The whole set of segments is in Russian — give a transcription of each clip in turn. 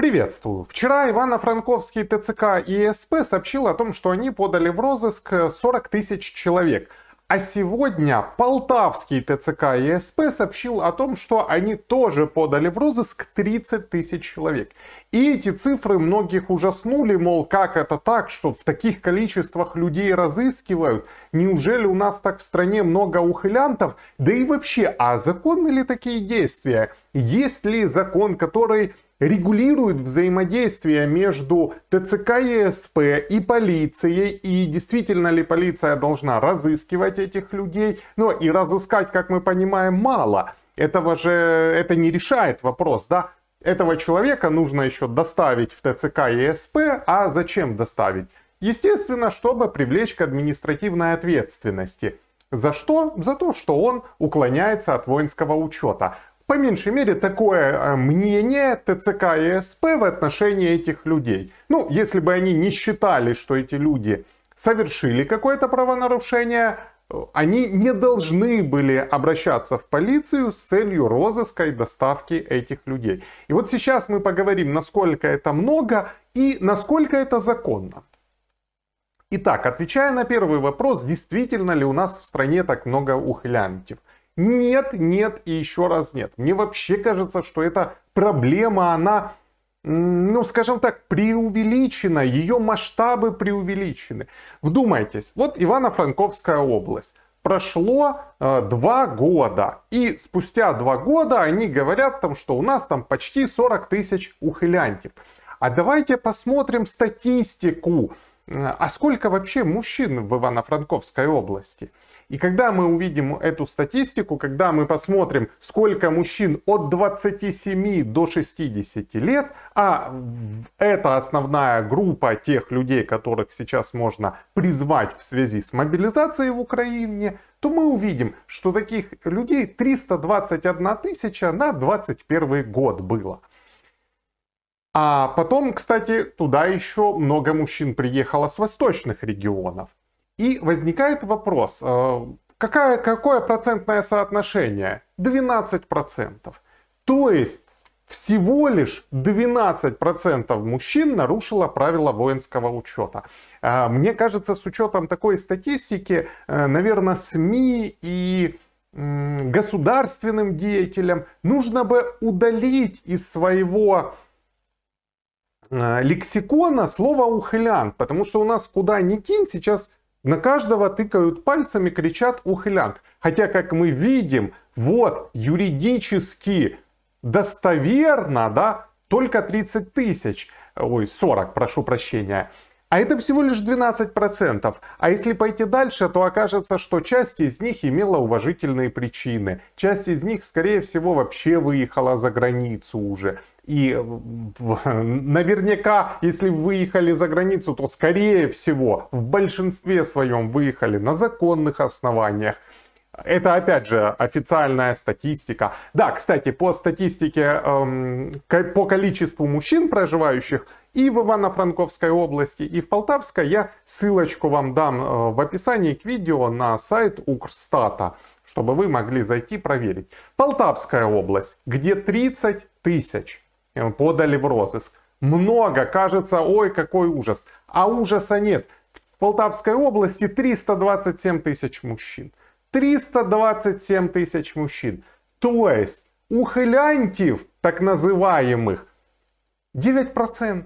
Приветствую. Вчера Ивано-Франковский ТЦК и СП сообщил о том, что они подали в розыск 40 э, тысяч человек. А сегодня Полтавский ТЦК и СП сообщил о том, что они тоже подали в розыск 30 тысяч человек. И эти цифры многих ужаснули, мол, как это так, что в таких количествах людей разыскивают? Неужели у нас так в стране много ухылянтов? Да и вообще, а законны ли такие действия? Есть ли закон, который регулирует взаимодействие между ТЦК ЕСП и полицией, и действительно ли полиция должна разыскивать этих людей, но и разыскать, как мы понимаем, мало. Этого же, это не решает вопрос, да, этого человека нужно еще доставить в ТЦК ЕСП, а зачем доставить? Естественно, чтобы привлечь к административной ответственности. За что? За то, что он уклоняется от воинского учета по меньшей мере, такое э, мнение ТЦК и СП в отношении этих людей. Ну, если бы они не считали, что эти люди совершили какое-то правонарушение, э, они не должны были обращаться в полицию с целью розыска и доставки этих людей. И вот сейчас мы поговорим, насколько это много и насколько это законно. Итак, отвечая на первый вопрос, действительно ли у нас в стране так много ухилянтев – нет, нет и еще раз нет. Мне вообще кажется, что эта проблема, она ну, скажем так, преувеличена, ее масштабы преувеличены. Вдумайтесь, вот Ивано-Франковская область. Прошло э, два года, и спустя два года они говорят, там, что у нас там почти 40 тысяч ухылянтев. А давайте посмотрим статистику а сколько вообще мужчин в Ивано-Франковской области? И когда мы увидим эту статистику, когда мы посмотрим, сколько мужчин от 27 до 60 лет, а это основная группа тех людей, которых сейчас можно призвать в связи с мобилизацией в Украине, то мы увидим, что таких людей 321 тысяча на 21 год было. А потом, кстати, туда еще много мужчин приехало с восточных регионов. И возникает вопрос, э, какая, какое процентное соотношение? 12%. То есть всего лишь 12% мужчин нарушило правила воинского учета. Э, мне кажется, с учетом такой статистики, э, наверное, СМИ и государственным деятелям нужно бы удалить из своего Э, лексикона слово «ухылян», потому что у нас куда ни кинь сейчас на каждого тыкают пальцами, кричат «ухылянт». Хотя, как мы видим, вот юридически достоверно, да, только 30 тысяч, ой, 40, прошу прощения, а это всего лишь 12%. А если пойти дальше, то окажется, что часть из них имела уважительные причины. Часть из них, скорее всего, вообще выехала за границу уже. И наверняка, если выехали за границу, то, скорее всего, в большинстве своем выехали на законных основаниях. Это, опять же, официальная статистика. Да, кстати, по статистике, эм, по количеству мужчин, проживающих и в Ивано-Франковской области, и в Полтавской. Я ссылочку вам дам э, в описании к видео на сайт Укрстата, чтобы вы могли зайти проверить. Полтавская область, где 30 тысяч э, подали в розыск. Много, кажется, ой, какой ужас. А ужаса нет. В Полтавской области 327 тысяч мужчин. 327 тысяч мужчин. То есть ухилянтів, так называемых. 9%.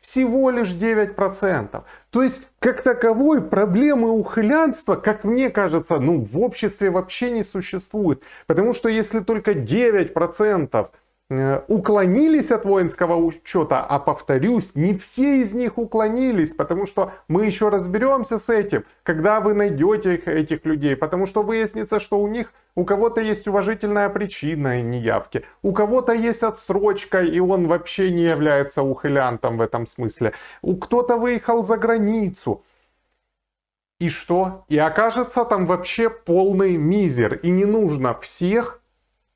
Всего лишь 9%. То есть, как таковой, проблемы ухлянства, как мне кажется, ну, в обществе вообще не существует. Потому что если только 9% Э, уклонились от воинского учета, а повторюсь, не все из них уклонились, потому что мы еще разберемся с этим, когда вы найдете этих людей, потому что выяснится, что у них у кого-то есть уважительная причина неявки, у кого-то есть отсрочка, и он вообще не является ухилянтом в этом смысле, у кто-то выехал за границу. И что? И окажется там вообще полный мизер, и не нужно всех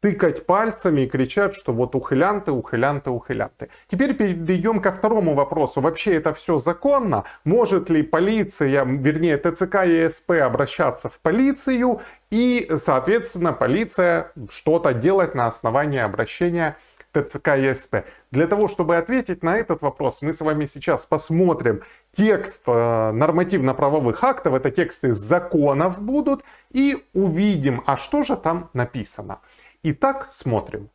тыкать пальцами и кричать, что вот ухилянты, ухилянты, ухилянты. Теперь перейдем ко второму вопросу. Вообще это все законно? Может ли полиция, вернее ТЦК и СП обращаться в полицию и, соответственно, полиция что-то делать на основании обращения ТЦК и СП? Для того, чтобы ответить на этот вопрос, мы с вами сейчас посмотрим текст э, нормативно-правовых актов, это тексты законов будут, и увидим, а что же там написано. Итак, смотрим.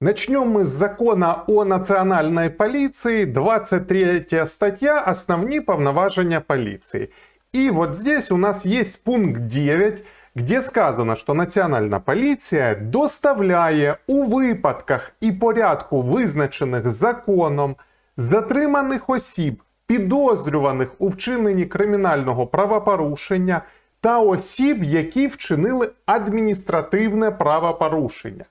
Начнем мы с закона о национальной полиции, 23 статья «Основные повноважения полиции». И вот здесь у нас есть пункт 9, где сказано, что национальная полиция доставляє у випадках і порядку, визначених законом затриманих осіб, підозрюваних у вчиненні кримінального правопорушення та осіб, які вчинили адміністративне правопорушення.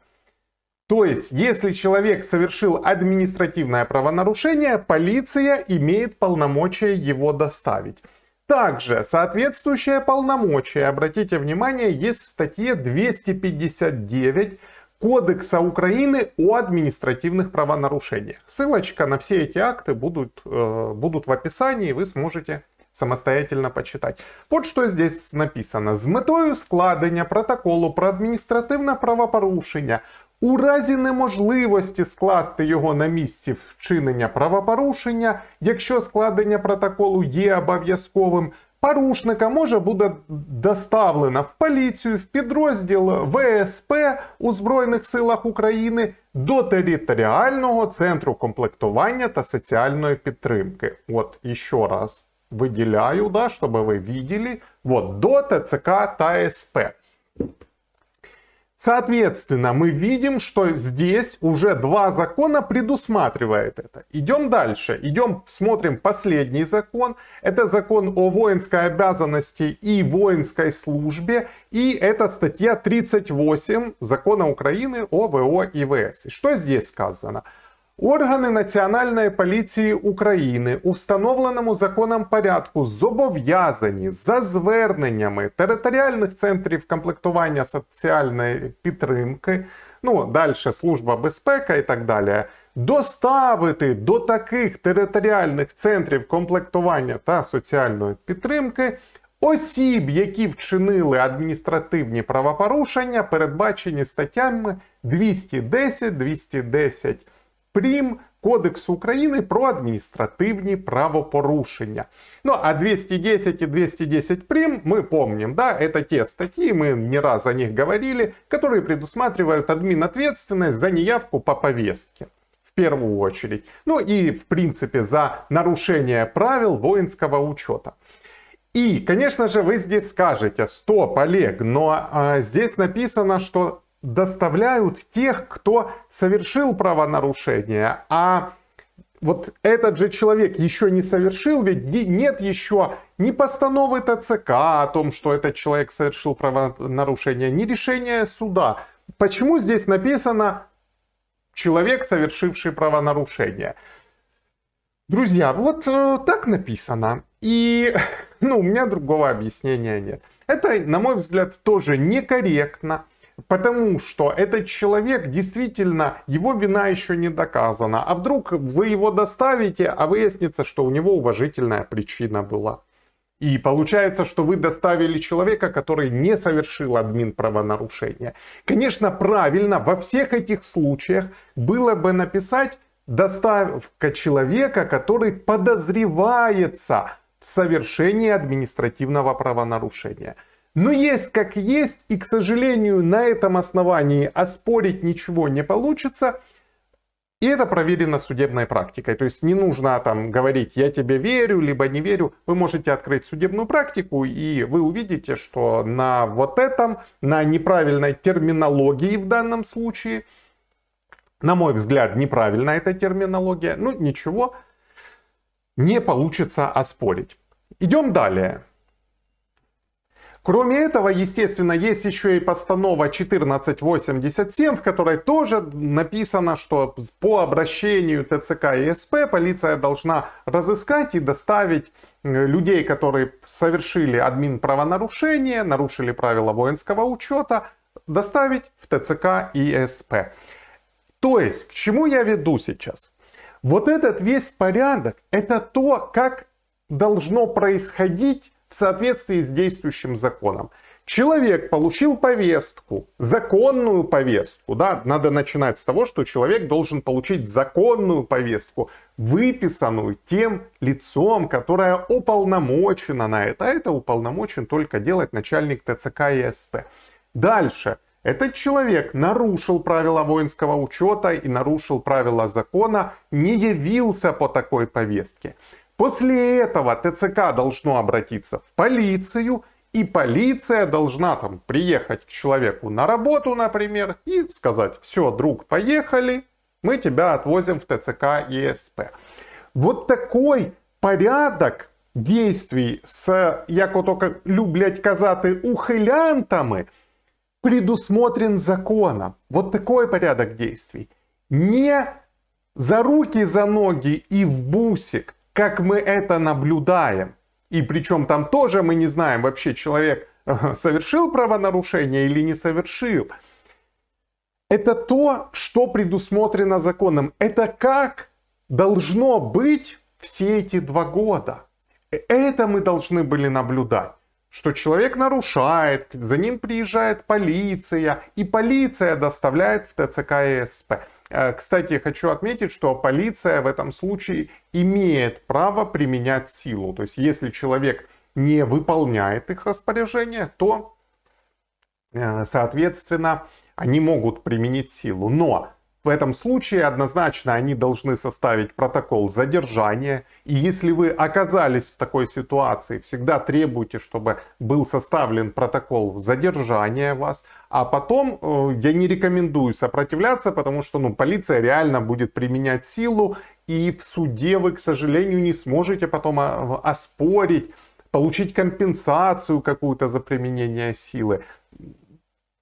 То есть, если человек совершил административное правонарушение, полиция имеет полномочия его доставить. Также соответствующее полномочие, обратите внимание, есть в статье 259 Кодекса Украины о административных правонарушениях. Ссылочка на все эти акты будут, э, будут в описании, вы сможете самостоятельно почитать. Вот что здесь написано. З метою складення протоколу про адміністративне правопорушення у разі неможливості скласти його на місці вчинення правопорушення, якщо складення протоколу є обов'язковим, порушника може буде доставлено в поліцію, в підрозділ ВСП у Збройних силах України до територіального центру комплектування та соціальної підтримки. От іще раз. выделяю, да, чтобы вы видели. Вот, дота, ЦК, ТСП. Соответственно, мы видим, что здесь уже два закона предусматривает это. Идем дальше. Идем, смотрим последний закон. Это закон о воинской обязанности и воинской службе. И это статья 38 закона Украины о ВО и ВС. И что здесь сказано? Органи Національної поліції України у встановленому законом порядку зобов'язані за зверненнями територіальних центрів комплектування соціальної підтримки, ну далі служба безпеки і так далі, доставити до таких територіальних центрів комплектування та соціальної підтримки осіб, які вчинили адміністративні правопорушення, передбачені статтями 210, 210. прим Кодексу Украины про административные правопорушения. Ну, а 210 и 210 прим мы помним, да, это те статьи, мы не раз о них говорили, которые предусматривают админ ответственность за неявку по повестке. В первую очередь. Ну и, в принципе, за нарушение правил воинского учета. И, конечно же, вы здесь скажете, стоп, Олег, но а, здесь написано, что доставляют тех, кто совершил правонарушение, а вот этот же человек еще не совершил, ведь нет еще ни постановы ТЦК о том, что этот человек совершил правонарушение, ни решения суда. Почему здесь написано «человек, совершивший правонарушение»? Друзья, вот э, так написано. И ну, у меня другого объяснения нет. Это, на мой взгляд, тоже некорректно. Потому что этот человек действительно, его вина еще не доказана. А вдруг вы его доставите, а выяснится, что у него уважительная причина была. И получается, что вы доставили человека, который не совершил админ правонарушения. Конечно, правильно во всех этих случаях было бы написать доставка человека, который подозревается в совершении административного правонарушения. Но есть как есть, и, к сожалению, на этом основании оспорить ничего не получится. И это проверено судебной практикой. То есть не нужно там говорить, я тебе верю, либо не верю. Вы можете открыть судебную практику, и вы увидите, что на вот этом, на неправильной терминологии в данном случае, на мой взгляд, неправильна эта терминология, ну ничего, не получится оспорить. Идем далее. Кроме этого, естественно, есть еще и постанова 1487, в которой тоже написано, что по обращению ТЦК и СП полиция должна разыскать и доставить э, людей, которые совершили админ правонарушение, нарушили правила воинского учета, доставить в ТЦК и СП. То есть, к чему я веду сейчас? Вот этот весь порядок, это то, как должно происходить в соответствии с действующим законом. Человек получил повестку, законную повестку, да, надо начинать с того, что человек должен получить законную повестку, выписанную тем лицом, которое уполномочено на это, а это уполномочен только делать начальник ТЦК и СП. Дальше. Этот человек нарушил правила воинского учета и нарушил правила закона, не явился по такой повестке. После этого ТЦК должно обратиться в полицию, и полиция должна там приехать к человеку на работу, например, и сказать, все, друг, поехали, мы тебя отвозим в ТЦК ЕСП. Вот такой порядок действий с, як только люблять казати, ухилянтами, предусмотрен законом. Вот такой порядок действий. Не за руки, за ноги и в бусик, как мы это наблюдаем. И причем там тоже мы не знаем вообще, человек э, совершил правонарушение или не совершил. Это то, что предусмотрено законом. Это как должно быть все эти два года. Э, это мы должны были наблюдать что человек нарушает, за ним приезжает полиция, и полиция доставляет в ТЦК и СП. Э, кстати, хочу отметить, что полиция в этом случае имеет право применять силу. То есть, если человек не выполняет их распоряжение, то, э, соответственно, они могут применить силу. Но в этом случае однозначно они должны составить протокол задержания. И если вы оказались в такой ситуации, всегда требуйте, чтобы был составлен протокол задержания вас. А потом э, я не рекомендую сопротивляться, потому что ну, полиция реально будет применять силу. И в суде вы, к сожалению, не сможете потом а, оспорить, получить компенсацию какую-то за применение силы.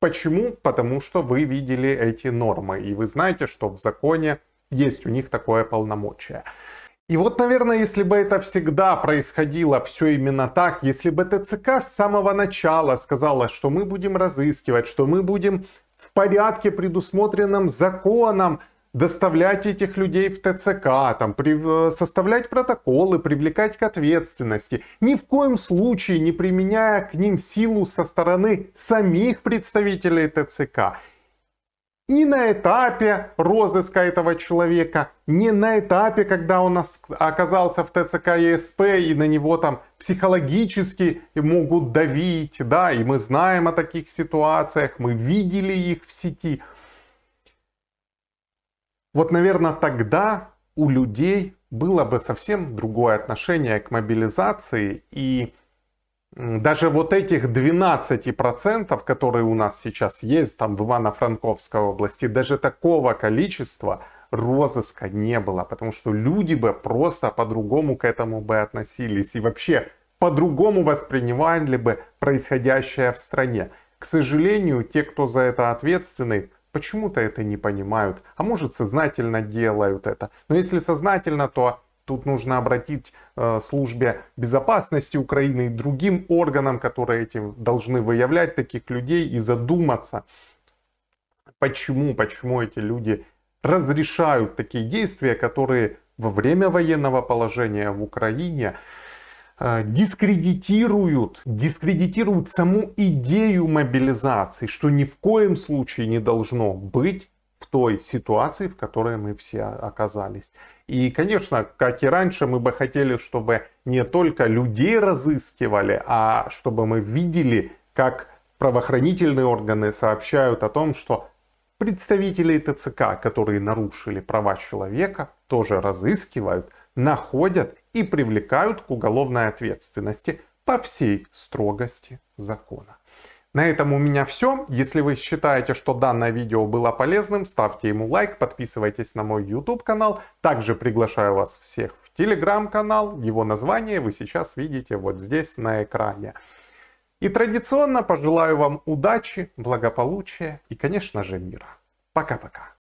Почему? Потому что вы видели эти нормы, и вы знаете, что в законе есть у них такое полномочие. И вот, наверное, если бы это всегда происходило все именно так, если бы ТЦК с самого начала сказала, что мы будем разыскивать, что мы будем в порядке, предусмотренном законом, доставлять этих людей в ТЦК, там, при, э, составлять протоколы, привлекать к ответственности, ни в коем случае не применяя к ним силу со стороны самих представителей ТЦК. Ни на этапе розыска этого человека, ни на этапе, когда он оказался в ТЦК ЕСП и на него там психологически могут давить, да, и мы знаем о таких ситуациях, мы видели их в сети – вот, наверное, тогда у людей было бы совсем другое отношение к мобилизации. И даже вот этих 12%, которые у нас сейчас есть, там в Ивано-Франковской области, даже такого количества розыска не было, потому что люди бы просто по-другому к этому бы относились и вообще по-другому воспринимали бы происходящее в стране. К сожалению, те, кто за это ответственны, почему-то это не понимают, а может сознательно делают это. Но если сознательно, то тут нужно обратить э, службе безопасности Украины и другим органам, которые этим должны выявлять таких людей и задуматься, почему, почему эти люди разрешают такие действия, которые во время военного положения в Украине Э, дискредитируют, дискредитируют саму идею мобилизации, что ни в коем случае не должно быть в той ситуации, в которой мы все оказались. И, конечно, как и раньше, мы бы хотели, чтобы не только людей разыскивали, а чтобы мы видели, как правоохранительные органы сообщают о том, что представителей ТЦК, которые нарушили права человека, тоже разыскивают – находят и привлекают к уголовной ответственности по всей строгости закона. На этом у меня все. Если вы считаете, что данное видео было полезным, ставьте ему лайк, подписывайтесь на мой YouTube канал. Также приглашаю вас всех в Telegram канал. Его название вы сейчас видите вот здесь на экране. И традиционно пожелаю вам удачи, благополучия и, конечно же, мира. Пока-пока.